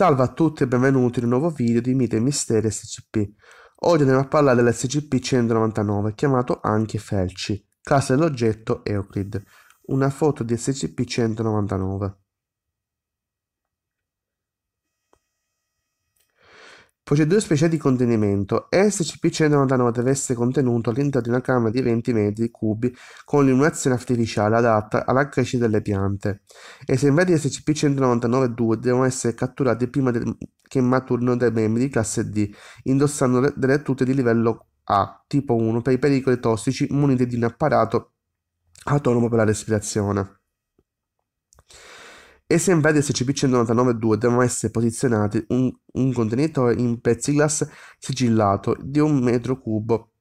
Salve a tutti e benvenuti in un nuovo video di Mite e Misteri SCP. Oggi andiamo a parlare dell'SCP-199, chiamato anche Felci, classe dell'oggetto Euclid, una foto di SCP-199. Procedure speciali di contenimento: SCP-199 deve essere contenuto all'interno di una camera di 20 metri cubi con illuminazione artificiale adatta alla crescita delle piante. Esemplari di SCP-199-2 devono essere catturati prima del... che maturino dai membri di classe D, indossando le... delle tute di livello A, tipo 1, per i pericoli tossici muniti di un apparato autonomo per la respirazione. Esemplari scp 199 devono essere posizionati in un contenitore in plexiglass sigillato di un metro cubo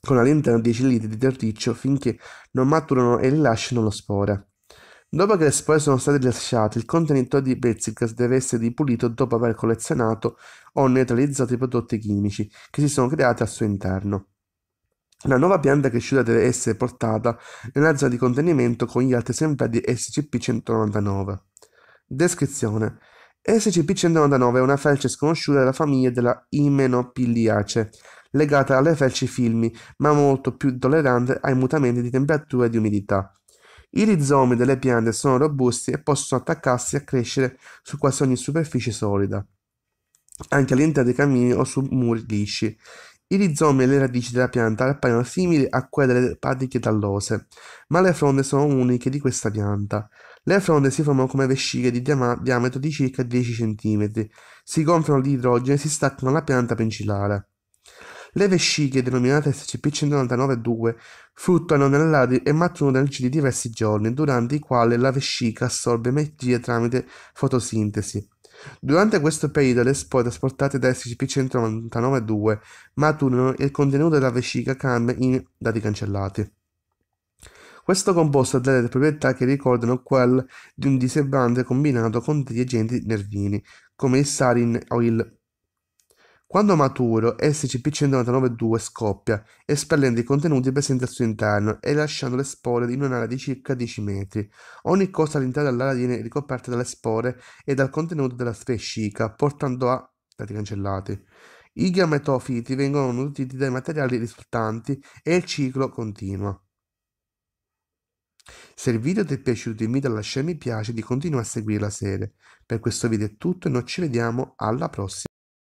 con all'interno 10 litri di terriccio finché non maturano e rilasciano lo spore. Dopo che le spore sono state rilasciate, il contenitore di plexiglass deve essere ripulito dopo aver collezionato o neutralizzato i prodotti chimici che si sono creati al suo interno. La nuova pianta cresciuta deve essere portata nella zona di contenimento con gli altri esemplari di SCP-199. Descrizione SCP-199 è una felce sconosciuta della famiglia della Imenopiliace, legata alle felci filmi, ma molto più tollerante ai mutamenti di temperatura e di umidità. I rizomi delle piante sono robusti e possono attaccarsi e crescere su quasi ogni superficie solida, anche all'interno dei cammini o su muri lisci. I rizomi e le radici della pianta appaiono simili a quelle delle padiche tallose, ma le fronde sono uniche di questa pianta. Le fronde si formano come vesciche di diam- diametro di circa 10 cm, si gonfiano di idrogeno e si staccano alla pianta pencillare. Le vesciche, denominate SCP-199-2, fluttuano nell'aria e matturano nel di diversi giorni, durante i quali la vescica assorbe energia tramite fotosintesi. Durante questo periodo le spore trasportate da SCP-199-2 maturano e il contenuto della vescica cambia in dati cancellati. Questo composto ha delle proprietà che ricordano quelle di un diserbante combinato con degli agenti nervini, come il sarin o il quando maturo, SCP-199-2 scoppia, espellendo i contenuti presenti al suo interno e lasciando le spore in un'area di circa 10 metri. Ogni cosa all'interno dell'area viene ricoperta dalle spore e dal contenuto della vescica, portando a dati cancellati. I gametofiti vengono nutriti dai materiali risultanti e il ciclo continua. Se il video ti è piaciuto invita a lasciare mi piace e di continuare a seguire la serie. Per questo video è tutto e noi ci vediamo alla prossima.